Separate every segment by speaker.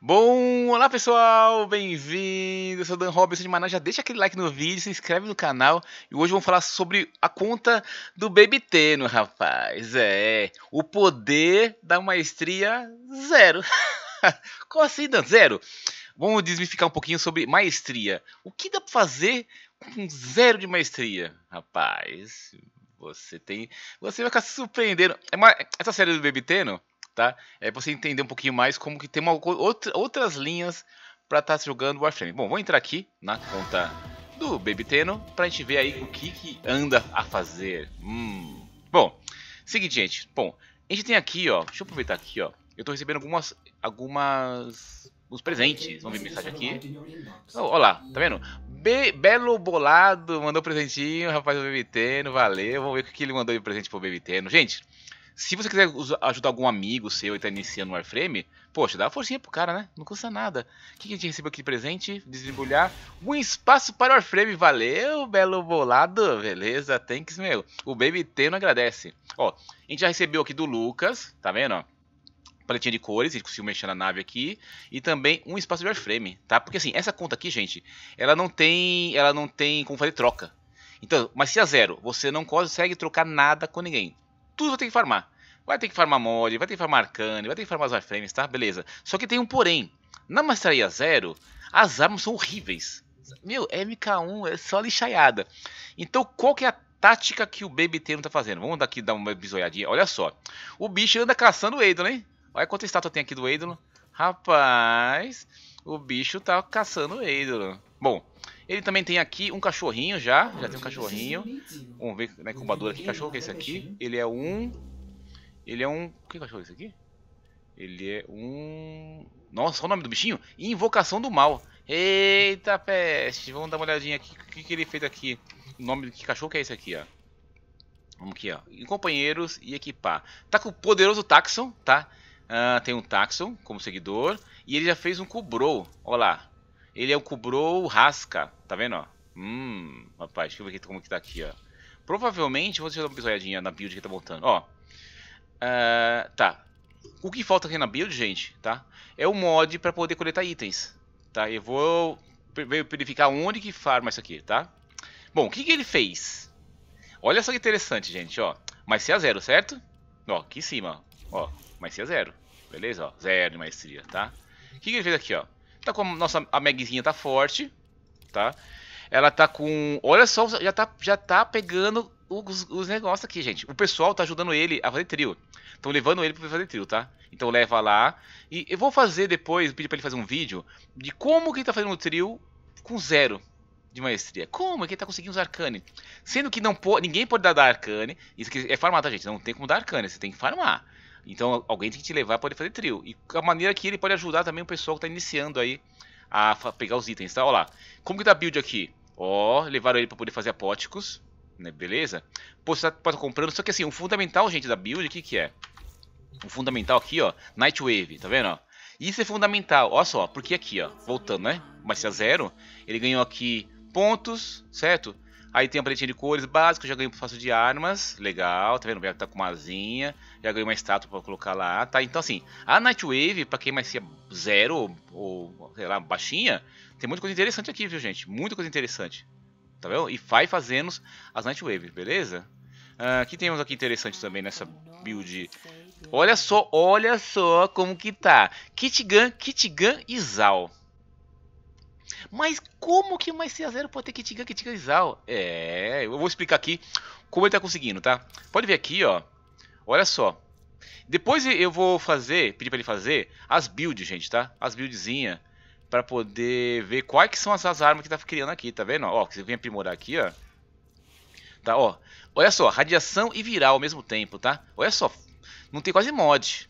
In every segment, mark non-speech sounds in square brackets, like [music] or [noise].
Speaker 1: Bom, olá pessoal, bem-vindo, eu sou o Dan Robson de Manaus, já deixa aquele like no vídeo, se inscreve no canal e hoje vamos falar sobre a conta do Baby Teno, rapaz, é, o poder da maestria zero, [laughs] como assim Dan, zero? Vamos desmificar um pouquinho sobre maestria, o que dá pra fazer com zero de maestria, rapaz, você tem, você vai ficar se surpreendendo, é essa série do Baby Teno tá? É você entender um pouquinho mais como que tem uma, outra, outras linhas para estar tá jogando Warframe. Bom, vou entrar aqui na conta do Baby Teno para a gente ver aí o que, que anda a fazer. Hum. Bom, seguinte, gente. Bom, a gente tem aqui, ó. Deixa eu aproveitar aqui, ó. Eu estou recebendo algumas, algumas, os presentes. Vamos ver mensagem aqui. Oh, olha lá, tá vendo? Be Belo Bolado mandou um presentinho, rapaz do Baby Teno, valeu. Vamos ver o que ele mandou de presente pro Baby Teno. Gente, se você quiser ajudar algum amigo seu e está iniciando o Warframe, poxa, dá uma forcinha pro cara, né? Não custa nada. O que, que a gente recebeu aqui de presente? Desembrulhar um espaço para o Warframe. Valeu, belo bolado. Beleza, thanks, meu. O Baby T não agradece. Ó, a gente já recebeu aqui do Lucas, tá vendo, ó? paletinha de cores, a gente conseguiu mexer na nave aqui, e também um espaço de airframe, tá? Porque assim, essa conta aqui, gente, ela não tem, ela não tem como fazer troca. Então, mas se a é zero, você não consegue trocar nada com ninguém tudo vai ter que farmar. Vai ter que farmar mod, vai ter que farmar arcane, vai ter que farmar as warframes, tá? Beleza. Só que tem um porém. Na Mastraria Zero, as armas são horríveis. Meu, MK1 é só lixaiada. Então qual que é a tática que o BBT não tá fazendo? Vamos daqui dar uma bisoiadinha. Olha só. O bicho anda caçando o Eidolon, hein? Olha quanta estátua tem aqui do Eidolon. Rapaz, o bicho tá caçando o Eidolon. Bom, ele também tem aqui um cachorrinho já. Já tem um cachorrinho. Vamos ver na né, incubadora que cachorro que é esse aqui. Ele é um... Ele é um... Que cachorro é esse aqui? Ele é um... Nossa, qual o nome do bichinho? Invocação do Mal. Eita peste. Vamos dar uma olhadinha aqui. O que, que ele fez aqui? O nome do que cachorro que é esse aqui, ó. Vamos aqui, ó. Em companheiros e equipar. Tá com o poderoso Taxon, tá? Uh, tem um Taxon como seguidor. E ele já fez um Cubro. Olha lá. Ele é o Kubro Rasca, tá vendo, ó? Hum, rapaz, deixa eu ver como que tá aqui, ó. Provavelmente, vou deixar uma olhadinha na build que tá montando, ó. Uh, tá. O que falta aqui na build, gente, tá? É o mod pra poder coletar itens, tá? Eu vou verificar onde que farma isso aqui, tá? Bom, o que que ele fez? Olha só que interessante, gente, ó. Maestria zero, certo? Ó, aqui em cima, ó. Maestria zero. Beleza, ó. Zero de maestria, tá? O que, que ele fez aqui, ó? tá com a nossa a Megzinha tá forte, tá? Ela tá com, olha só, já tá já tá pegando os, os negócios aqui, gente. O pessoal tá ajudando ele a fazer trio. Estão levando ele para fazer trio, tá? Então leva lá. E eu vou fazer depois, pedir para ele fazer um vídeo de como que ele tá fazendo o trio com zero de maestria. Como é que ele tá conseguindo usar arcane? Sendo que não pô, ninguém pode dar, dar arcane. Isso aqui é farmar, tá, gente? Não tem como dar arcane, você tem que farmar. Então alguém tem que te levar para fazer trio. E a maneira que ele pode ajudar também o pessoal que está iniciando aí a pegar os itens, tá? Olha lá. Como que tá a build aqui? Ó, levaram ele para poder fazer apóticos, né? Beleza? Pô, você tá, estar tá comprando. Só que assim, o um fundamental, gente, da build, o que que é? O um fundamental aqui, ó. Nightwave, tá vendo, Isso é fundamental, olha só, porque aqui, ó, voltando, né? Mas se é zero, ele ganhou aqui pontos, certo? Aí tem a paletinha de cores básica, já ganhei um passo de armas, legal, tá vendo? Tá com uma asinha já ganhei uma estátua para colocar lá, tá? Então assim, a Nightwave, para quem mais é zero ou sei lá, baixinha, tem muita coisa interessante aqui, viu, gente? Muita coisa interessante. Tá vendo? E vai fazendo as Nightwave, beleza? Uh, aqui temos aqui interessante também nessa build. Olha só, olha só como que tá. Kit Gun e Zal. Mas como que mais a zero pode ter Kit Gun e Zal? É, eu vou explicar aqui como ele tá conseguindo, tá? Pode ver aqui, ó. Olha só. Depois eu vou fazer, pedir para ele fazer as builds, gente, tá? As buildzinha para poder ver quais que são as armas que tá criando aqui, tá vendo? Ó, que você vem aprimorar aqui, ó. Tá, ó. Olha só, radiação e viral ao mesmo tempo, tá? Olha só, não tem quase mod.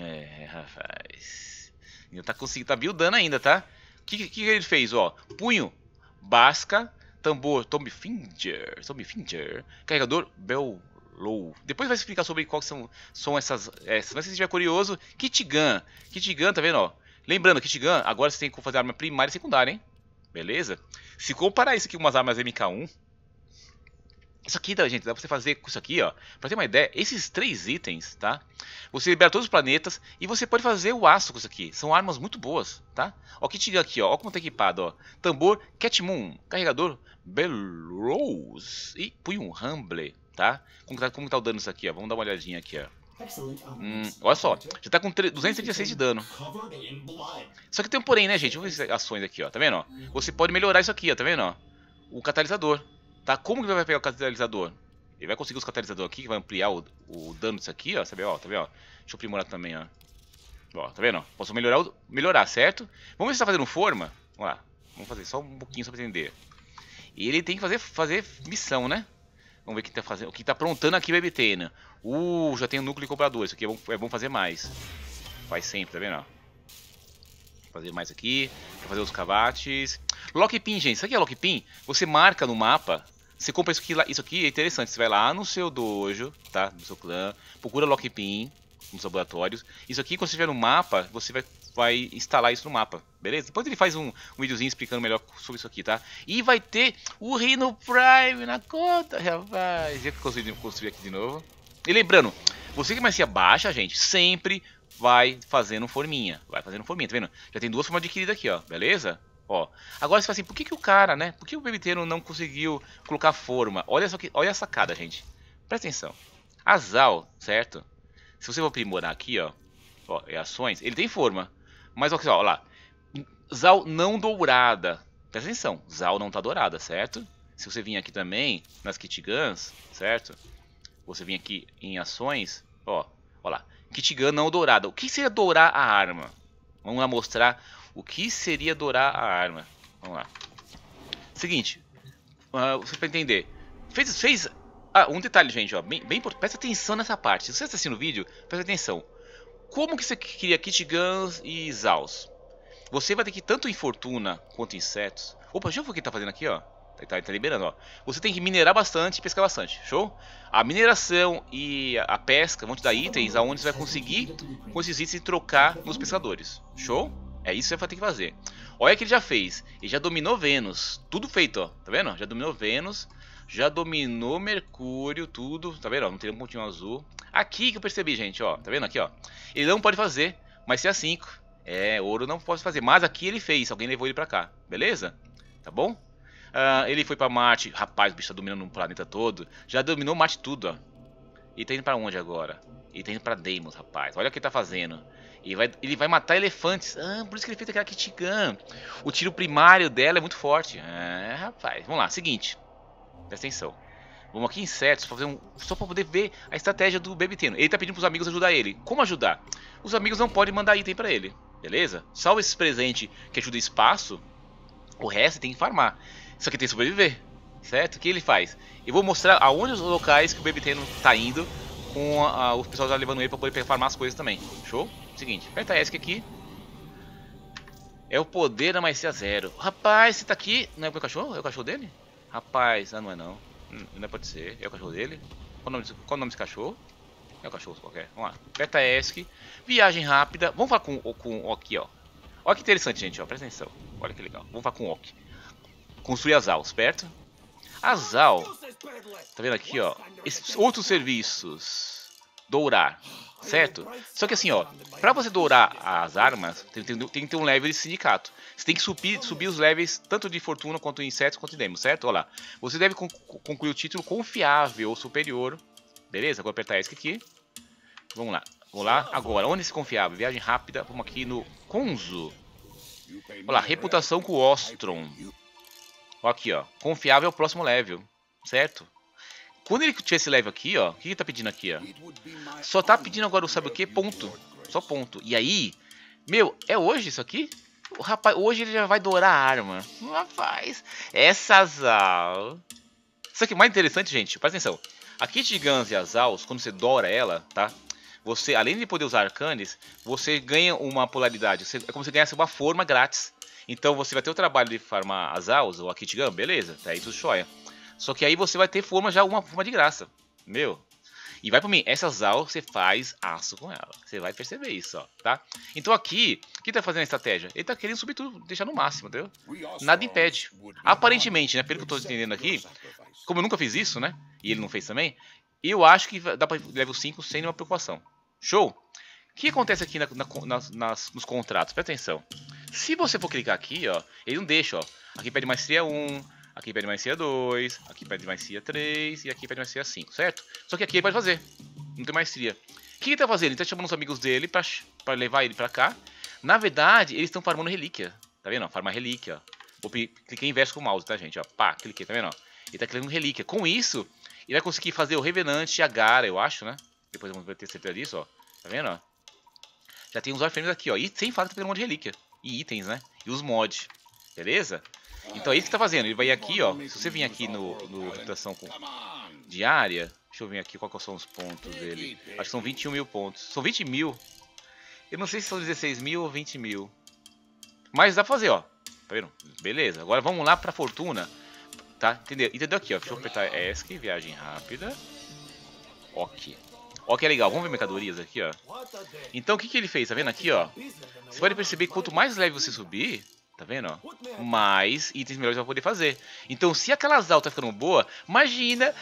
Speaker 1: É, rapaz. Ainda tá conseguindo, tá buildando ainda, tá? O que, que ele fez, ó? Punho, basca, tambor, Tommy Finger, Tommy Finger, carregador, Bell Low. Depois vai explicar sobre quais são, são essas, essas. Mas se você estiver curioso, Kitigan. Kitigan, tá vendo? Ó? Lembrando, Kitigan, agora você tem que fazer arma primária e secundária, hein? Beleza? Se comparar isso aqui com umas armas MK1, isso aqui, tá, gente, dá pra você fazer com isso aqui, ó. Pra ter uma ideia, esses três itens, tá? Você libera todos os planetas e você pode fazer o aço com isso aqui. São armas muito boas, tá? Ó, que tiga aqui, ó. Ó como tá equipado, ó. Tambor, Cat Moon, carregador, Belrose e punho Humble tá? Como tá, como tá o dano isso aqui, ó? Vamos dar uma olhadinha aqui, ó. Hum, olha só, já tá com 236 de dano. Só que tem um porém, né, gente? Vamos ver as ações aqui, ó. Tá vendo? Ó? Você pode melhorar isso aqui, ó. Tá vendo? Ó? O catalisador. Tá? Como que vai pegar o catalisador? Ele vai conseguir os catalisadores aqui, que vai ampliar o, o dano disso aqui, ó. Sabe, ó, tá vendo? Ó? Deixa eu aprimorar também, ó. Ó, tá vendo? Posso melhorar, melhorar, certo? Vamos ver se tá fazendo forma. Vamos lá. Vamos fazer só um pouquinho só pra entender. Ele tem que fazer, fazer missão, né? Vamos ver o que tá fazendo. O que tá aprontando aqui, Baby Tena. Né? Uh, já tem o um núcleo de comprador. Isso aqui é bom, é bom fazer mais. Faz sempre, tá vendo? Ó? Fazer mais aqui. Pra fazer os cavates. Lockpin, gente. Isso aqui é lockpin? Você marca no mapa. Você compra isso aqui lá. Isso aqui é interessante. Você vai lá no seu dojo, tá? No seu clã. Procura lockpin nos laboratórios. Isso aqui, quando você estiver no mapa, você vai, vai instalar isso no mapa beleza? Depois ele faz um, um videozinho explicando melhor sobre isso aqui, tá? E vai ter o Rhino Prime na conta, rapaz. Já consegui construir aqui de novo. E lembrando, você que é mais se abaixa, gente, sempre vai fazendo forminha. Vai fazendo forminha, tá vendo? Já tem duas formas adquiridas aqui, ó, beleza? Ó, agora você fala assim, por que, que o cara, né? Por que o bebiteiro não conseguiu colocar forma? Olha só que, olha a sacada, gente. Presta atenção. Azal, certo? Se você for aprimorar aqui, ó, ó, é ações, ele tem forma. Mas ó, ó lá, Zal não dourada. Presta atenção, Zal não tá dourada, certo? Se você vir aqui também, nas kit guns, certo? Você vir aqui em ações, ó, ó lá. Kit gun não dourada. O que seria dourar a arma? Vamos lá mostrar o que seria dourar a arma. Vamos lá. Seguinte, uh, ah, você pra entender. Fez, fez... Ah, um detalhe, gente, ó, bem, bem, presta atenção nessa parte. Se você está assistindo o vídeo, presta atenção. Como que você cria kit guns e Zals? Você vai ter que tanto em fortuna quanto insetos. Opa, deixa eu ver o que tá fazendo aqui, ó. Tá, tá, tá liberando, ó. Você tem que minerar bastante e pescar bastante, show? A mineração e a pesca vão te dar itens aonde você vai conseguir, com esses itens, trocar nos pescadores, show? É isso que você vai ter que fazer. Olha o que ele já fez. Ele já dominou Vênus. Tudo feito, ó. Tá vendo? Já dominou Vênus. Já dominou Mercúrio, tudo. Tá vendo? não tem um pontinho azul. Aqui que eu percebi, gente, ó. Tá vendo aqui, ó. Ele não pode fazer, mas se é 5 é, ouro não posso fazer. Mas aqui ele fez, alguém levou ele pra cá. Beleza? Tá bom? Uh, ele foi pra Marte. Rapaz, o bicho tá dominando o planeta todo. Já dominou Marte tudo, ó. E tá indo pra onde agora? E tá indo pra Deimos, rapaz. Olha o que ele tá fazendo. Ele vai, ele vai matar elefantes. Ah, por isso que ele fez aquela Kitigan. O tiro primário dela é muito forte. É, rapaz. Vamos lá, seguinte. Presta atenção. Vamos aqui em insetos, fazer um, só pra poder ver a estratégia do Bebiteno. Ele tá pedindo pros amigos ajudar ele. Como ajudar? Os amigos não podem mandar item pra ele beleza? Salvo esses presentes que ajudam o espaço, o resto tem que farmar. Só que tem que sobreviver, certo? O que ele faz? Eu vou mostrar aonde os locais que o Baby Teno tá indo, com a, a, o pessoal já levando ele pra poder farmar as coisas também. Show? Seguinte, aperta ESC aqui. É o poder da maestria zero. Rapaz, você tá aqui. Não é o meu cachorro? É o cachorro dele? Rapaz, ah, não é não. Hum, não, pode ser. É o cachorro dele? Qual o nome, qual o nome desse cachorro? É o cachorro qualquer. Vamos lá. ESC. Viagem rápida. Vamos falar com, com o Oki, ó. Olha que interessante, gente, ó. Presta atenção. Olha que legal. Vamos falar com o Oki. Construir as aulas, perto. Azal. Tá vendo aqui, ó? Esses outros serviços. Dourar. Certo? Só que assim, ó. Pra você dourar as armas, tem, tem, tem que ter um level de sindicato. Você tem que subir, subir os levels tanto de fortuna quanto de insetos quanto de demos, certo? Olha lá. Você deve concluir o título confiável ou superior. Beleza? Vou apertar ESC aqui. Vamos lá. Vou lá agora. Onde se confiável? Viagem rápida. Vamos aqui no Conzo. Olha lá, reputação com o Ostron. aqui, ó. Confiável é o próximo level, certo? Quando ele tiver esse level aqui, ó. O que ele tá pedindo aqui, ó? Só tá pedindo agora o sabe o quê? Ponto. Só ponto. E aí, meu, é hoje isso aqui? O rapaz, hoje ele já vai dourar a arma. Rapaz, essa é Azal. Isso aqui é mais interessante, gente. Presta atenção. A Kit Guns e as Aos, quando você doura ela, tá? você, além de poder usar arcanes, você ganha uma polaridade. Você, é como se ganhasse uma forma grátis. Então você vai ter o trabalho de farmar as aulas ou a gun, beleza, tá aí tudo choia. Só que aí você vai ter forma já, uma forma de graça. Meu, e vai para mim, essas aulas você faz aço com ela. Você vai perceber isso, ó, tá? Então aqui, quem tá fazendo a estratégia? Ele tá querendo subir tudo, deixar no máximo, entendeu? Nada impede. Aparentemente, né, pelo que eu tô entendendo aqui, como eu nunca fiz isso, né? E ele não fez também, eu acho que dá para level 5 sem nenhuma preocupação. Show? O que acontece aqui na, na, nas, nas, nos contratos? Presta atenção. Se você for clicar aqui, ó, ele não deixa, ó. Aqui pede maestria 1, aqui pede maestria 2, aqui pede maestria 3 e aqui pede maestria 5, certo? Só que aqui ele pode fazer, não tem maestria. O que ele tá fazendo? Ele tá chamando os amigos dele pra, pra levar ele pra cá. Na verdade, eles estão farmando relíquia, tá vendo? Farmar relíquia, ó. Vou cliquei inverso com o mouse, tá, gente? Ó, pá, cliquei, tá vendo? Ó? Ele tá criando relíquia. Com isso, ele vai conseguir fazer o a Gara, eu acho, né? Depois eu vou ter certeza disso, ó. Tá vendo, ó? Já tem os warframes aqui, ó. E sem fato tá pegando um monte de relíquia. E itens, né? E os mods. Beleza? Então é isso que tá fazendo. Ele vai aqui, ó. Se você vir aqui no, no reputação com diária, deixa eu ver aqui qual que são os pontos dele. Acho que são 21 mil pontos. São 20 mil. Eu não sei se são 16 mil ou 20 mil. Mas dá pra fazer, ó. Tá vendo? Beleza. Agora vamos lá pra fortuna. Tá? Entendeu? Entendeu aqui, ó. Deixa eu apertar ESC, viagem rápida. Ok. Ó, que é legal. Vamos ver mercadorias aqui, ó. Então, o que, que ele fez? Tá vendo aqui, ó? Você pode perceber que quanto mais leve você subir, Tá vendo? Ó? Mais itens melhores vai poder fazer. Então, se aquelas altas tá ficando boas imagina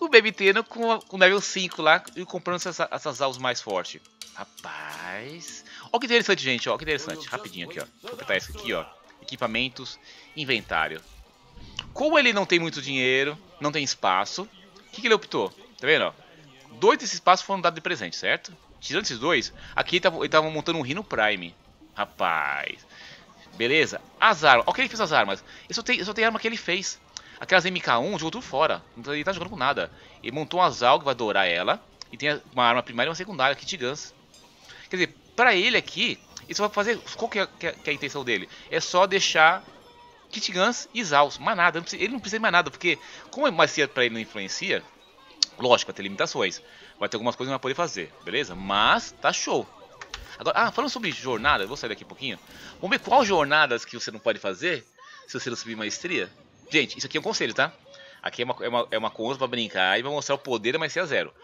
Speaker 1: o Baby Teno com, com level 5 lá e comprando essas, essas altas mais fortes. Rapaz. Ó que interessante, gente. Ó que interessante. Rapidinho aqui, ó. Vou apertar isso aqui, ó. Equipamentos, inventário. Como ele não tem muito dinheiro, não tem espaço, o que, que ele optou? Tá vendo? Ó? Dois desses passos foram dados de presente, certo? Tirando esses dois, aqui ele tava, ele tava montando um Rhino Prime. Rapaz. Beleza? As armas. Olha o que ele fez as armas. Eu só tenho, só arma que ele fez. Aquelas MK1 jogou tudo fora. Tá, ele tá jogando com nada. Ele montou uma Zal que vai dourar ela. E tem uma arma primária e uma secundária, Kit Guns. Quer dizer, pra ele aqui, isso vai fazer. Qual que é, que, é, que é, a intenção dele? É só deixar Kit Guns e Zals. Mais nada. Ele não precisa de mais nada, porque como a é macia pra ele não influencia, Lógico, vai ter limitações. Vai ter algumas coisas que não vai poder fazer, beleza? Mas tá show. Agora, ah, falando sobre jornada, eu vou sair daqui um pouquinho. Vamos ver qual jornadas que você não pode fazer se você não subir maestria. Gente, isso aqui é um conselho, tá? Aqui é uma, é uma, é uma conta pra brincar e vai mostrar o poder da maestria zero.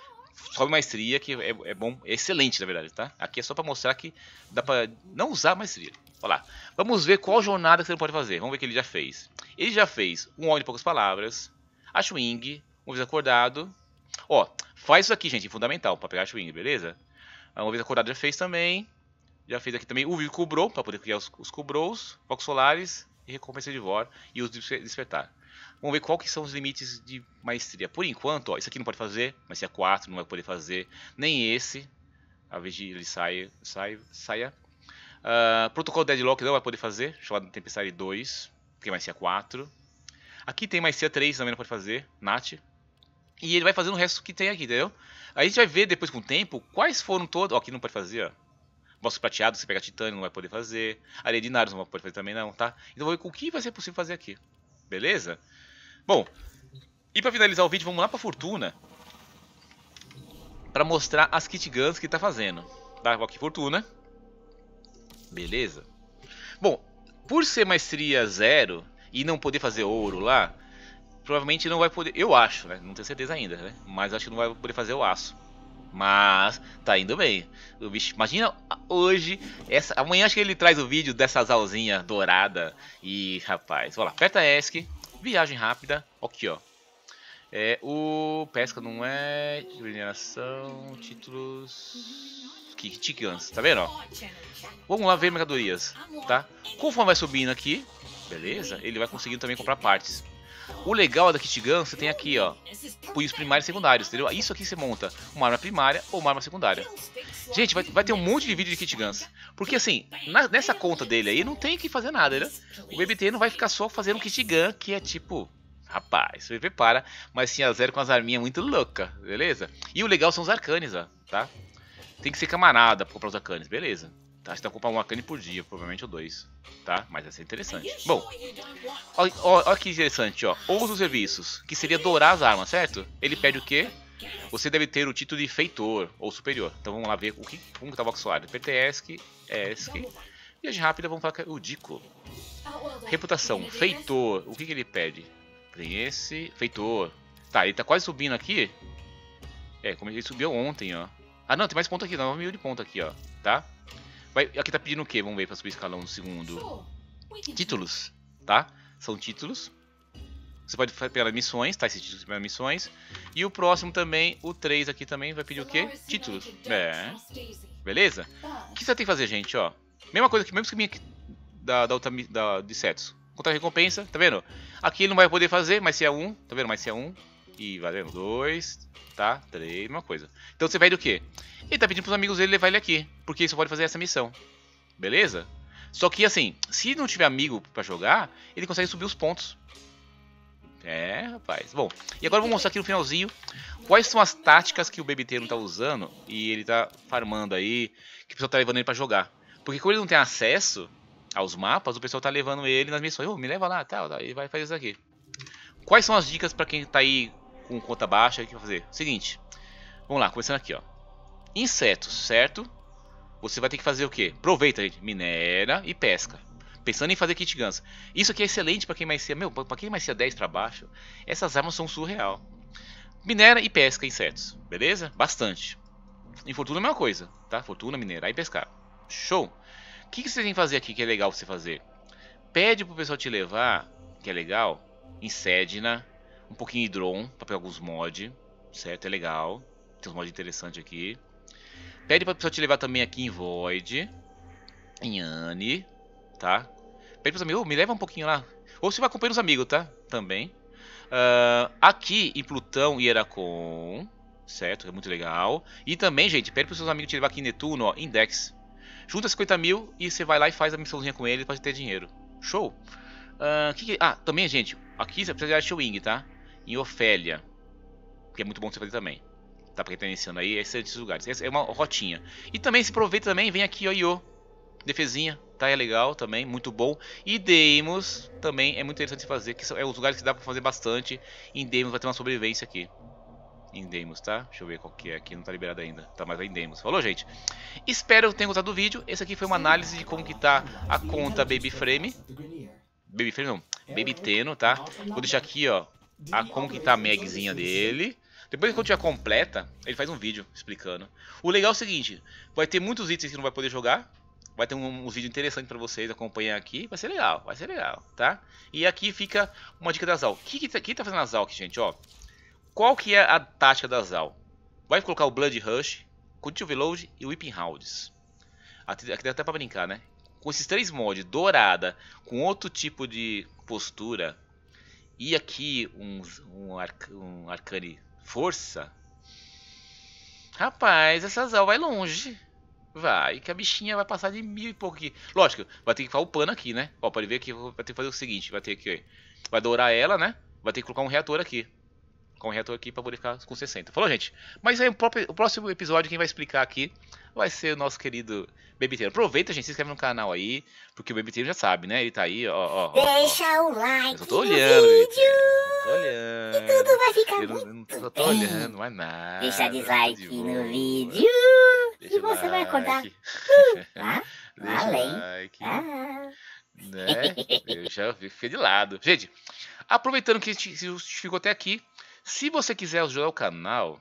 Speaker 1: Sobe maestria, que é, é bom, é excelente na verdade, tá? Aqui é só pra mostrar que dá pra não usar maestria. Olha lá. Vamos ver qual jornada que você não pode fazer. Vamos ver o que ele já fez. Ele já fez um homem de poucas palavras, a swing, um vez acordado, Ó, faz isso aqui, gente, fundamental, para pegar a Schwing, beleza? Ah, uma vez acordado já fez também. Já fez aqui também o Vivo cobrou, para poder criar os, os Cubrous, Focos Solares e Recompensa de Vor e os Despertar. Vamos ver qual que são os limites de maestria. Por enquanto, ó, isso aqui não pode fazer, mas se é 4 não vai poder fazer, nem esse. A vez de ele sai, saia, saia. Uh, protocolo Deadlock não vai poder fazer, chamado Tempestade 2, porque é c 4. Aqui tem mais c 3, também não pode fazer, Nat. E ele vai fazendo o resto que tem aqui, entendeu? Aí a gente vai ver depois com o tempo quais foram todos. Ó, aqui não pode fazer, ó. Bosque prateado, se pegar titânio, não vai poder fazer. Areia de Naros não pode fazer também, não, tá? Então vou ver com o que vai ser possível fazer aqui. Beleza? Bom, e pra finalizar o vídeo, vamos lá pra Fortuna. Pra mostrar as kit guns que tá fazendo. Tá, aqui Fortuna. Beleza? Bom, por ser maestria zero e não poder fazer ouro lá, provavelmente não vai poder. Eu acho, né? Não tenho certeza ainda, né? Mas acho que não vai poder fazer o aço. Mas tá indo bem. O bicho, imagina hoje, essa, amanhã acho que ele traz o vídeo dessa asalzinha dourada. E rapaz, olha lá, aperta ESC, viagem rápida, aqui ó. É, o pesca não é. Regeneração, títulos. Ticans, tá vendo? Ó? Vamos lá ver mercadorias, tá? Conforme vai subindo aqui, beleza, ele vai conseguindo também comprar partes. O legal da Kitigan, você tem aqui, ó, punhos primários e secundários, entendeu? Isso aqui você monta uma arma primária ou uma arma secundária. Gente, vai, vai ter um monte de vídeo de Guns. Porque assim, na, nessa conta dele aí, não tem que fazer nada, né? O BBT não vai ficar só fazendo Kitigan, que é tipo... Rapaz, você prepara, mas sim a zero com as arminhas muito louca, beleza? E o legal são os arcanes, ó, tá? Tem que ser camarada pra comprar os arcanes, beleza. Tá? Você tem que comprar um Arcane por dia, provavelmente ou dois. Tá? Mas essa é interessante. Bom, olha que interessante, ó. os serviços, que seria dourar as armas, certo? Ele pede o quê? Você deve ter o título de feitor ou superior. Então vamos lá ver o que, como que tá o Voxuário. PTESC, ESC. Viagem rápida, vamos falar que é o Dico. Reputação, feitor. O que, que ele pede? Tem esse, feitor. Tá, ele tá quase subindo aqui. É, como ele subiu ontem, ó. Ah, não, tem mais ponto aqui, 9 mil de ponto aqui, ó. Tá? Vai, aqui tá pedindo o quê? Vamos ver pra subir o escalão no segundo. Títulos, tá? São títulos. Você pode pegar missões, tá? Esses títulos pelas missões. E o próximo também, o 3 aqui também, vai pedir o quê? Títulos. É. Beleza? Tá. O que você tem que fazer, gente, ó? Mesma coisa que mesmo esqueminha da, da outra da, de setos. contra recompensa, tá vendo? Aqui ele não vai poder fazer, mas se é um, tá vendo? Mas se é um, e valendo dois, tá? Três, uma coisa. Então você vai do quê? Ele tá pedindo pros amigos dele levar ele aqui, porque isso pode fazer essa missão. Beleza? Só que assim, se não tiver amigo para jogar, ele consegue subir os pontos. É, rapaz. Bom, e agora eu vou mostrar aqui no finalzinho quais são as táticas que o BBT não tá usando e ele tá farmando aí, que o pessoal tá levando ele para jogar. Porque quando ele não tem acesso aos mapas, o pessoal tá levando ele nas missões. Oh, me leva lá, tal, tá, tá, ele vai fazer isso aqui. Quais são as dicas para quem tá aí com conta baixa, o que eu vou fazer? Seguinte, vamos lá, começando aqui, ó. Insetos, certo? Você vai ter que fazer o quê? Aproveita, gente, minera e pesca. Pensando em fazer kit guns. Isso aqui é excelente para quem mais ser, meu, para quem mais ser 10 para baixo, essas armas são surreal. Minera e pesca insetos, beleza? Bastante. Em fortuna é a mesma coisa, tá? Fortuna, minerar e pescar. Show. O que, que você tem que fazer aqui que é legal você fazer? Pede pro pessoal te levar, que é legal, em Sedna, um pouquinho de drone para pegar alguns mods, certo? É legal. Tem uns mods interessantes aqui. Pede para pessoa te levar também aqui em Void, em Anne, tá? Pede para os amigos, oh, me leva um pouquinho lá. Ou você vai acompanhar os amigos, tá? Também. Uh, aqui em Plutão e Heracon, certo? É muito legal. E também, gente, pede para os seus amigos te levar aqui em Netuno, ó, Index. Junta 50 mil e você vai lá e faz a missãozinha com ele para ter dinheiro. Show! Uh, que que... Ah, também, gente, aqui você precisa de Archwing, tá? em Ofélia, que é muito bom você fazer também. Tá, pra quem tá iniciando aí, esses lugares. Essa é uma rotinha. E também se aproveita também, vem aqui, ó, Io. Defesinha, tá? É legal também, muito bom. E Deimos também é muito interessante fazer, que são é os lugares que dá pra fazer bastante. Em Deimos vai ter uma sobrevivência aqui. Em Deimos, tá? Deixa eu ver qual que é aqui, não tá liberado ainda. Tá, mas vai em Deimos. Falou, gente? Espero que tenham gostado do vídeo. Esse aqui foi uma análise de como que tá a conta Baby Frame. Baby Frame não, Baby Teno, tá? Vou deixar aqui, ó, a como que tá a magzinha né? dele. Depois que quando tiver completa, ele faz um vídeo explicando. O legal é o seguinte, vai ter muitos itens que não vai poder jogar. Vai ter um, um vídeo interessante para vocês acompanhar aqui. Vai ser legal, vai ser legal, tá? E aqui fica uma dica da Zal. O que, que, tá, que tá fazendo a Zal aqui, gente, ó? Qual que é a tática da Zal? Vai colocar o Blood Rush, Cultive Load e Whipping Hounds. Aqui dá até pra brincar, né? Com esses três mods, dourada, com outro tipo de postura, e aqui um, um, arc, um Arcane Força. Rapaz, essa Zal vai longe. Vai, que a bichinha vai passar de mil e pouco aqui. Lógico, vai ter que ficar pano aqui, né? Ó, pode ver que vai ter que fazer o seguinte, vai ter que... Vai dourar ela, né? Vai ter que colocar um reator aqui. Com um reator aqui pra poder ficar com 60. Falou, gente? Mas aí, o próximo episódio, quem vai explicar aqui vai ser o nosso querido Bebiteiro. Aproveita, gente, se inscreve no canal aí, porque o Bebiteiro já sabe, né? Ele tá aí, ó, ó, ó. Deixa o like eu tô olhando, vídeo. Tô olhando. E tudo vai ficar eu muito não, não tô bem. olhando, nada. Deixa dislike de no vídeo. Deixa e você like. vai acordar. ah, Deixa além. Like. Ah. Né? Eu já fiquei de lado. Gente, aproveitando que a gente ficou até aqui, se você quiser ajudar o canal,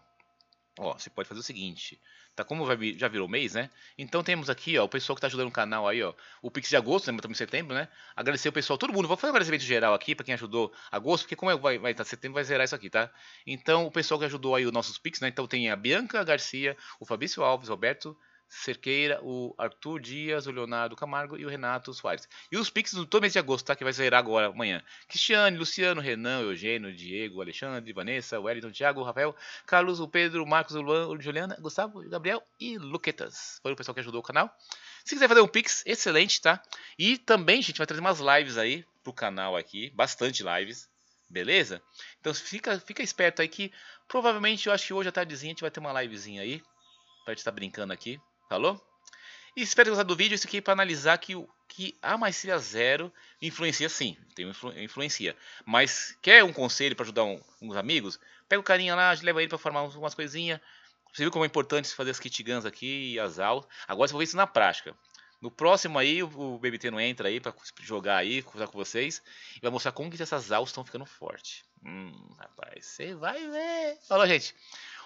Speaker 1: ó, você pode fazer o seguinte. Tá como já virou mês, né? Então temos aqui, ó, o pessoal que tá ajudando o canal aí, ó. O Pix de agosto, lembra Estamos em setembro, né? Agradecer o pessoal, todo mundo. Vou fazer um agradecimento geral aqui para quem ajudou agosto, porque como é, vai, vai estar tá, setembro, vai zerar isso aqui, tá? Então, o pessoal que ajudou aí os nossos Pix, né? Então tem a Bianca Garcia, o Fabrício Alves, Roberto Cerqueira, o Arthur Dias, o Leonardo Camargo e o Renato Soares. E os Pix do todo mês de agosto, tá? Que vai sair agora, amanhã. Cristiane, Luciano, Renan, Eugênio, Diego, Alexandre, Vanessa, Wellington, Thiago, Rafael, Carlos, o Pedro, o Marcos, o Luan, o Juliana, Gustavo, Gabriel e Luquetas. Foi o pessoal que ajudou o canal. Se quiser fazer um Pix, excelente, tá? E também, gente, vai trazer umas lives aí pro canal aqui. Bastante lives. Beleza? Então fica, fica esperto aí que provavelmente eu acho que hoje à tardezinha a gente vai ter uma livezinha aí. Pra gente estar tá brincando aqui. Falou? Tá e espero ter gostado do vídeo. Isso aqui é para analisar que, que a maestria zero influencia sim. Tem influ, influencia. Mas quer um conselho para ajudar um, uns amigos? Pega o carinha lá, leva ele para formar umas coisinhas. Você viu como é importante fazer as guns aqui e as aulas. Agora você vai ver isso na prática. No próximo aí, o BBT não entra aí para jogar aí, conversar com vocês. E vai mostrar como que essas aulas estão ficando forte. Hum, rapaz, você vai ver. Falou, gente.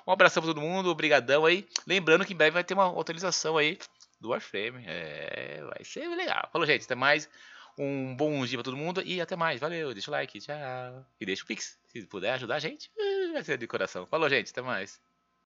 Speaker 1: Um abração pra todo mundo, obrigadão aí. Lembrando que em breve vai ter uma atualização aí do Warframe. É, vai ser legal. Falou, gente. Até mais. Um bom dia pra todo mundo e até mais. Valeu, deixa o like, tchau. E deixa o Pix. Se puder ajudar a gente, uh, vai ser de coração. Falou, gente. Até mais.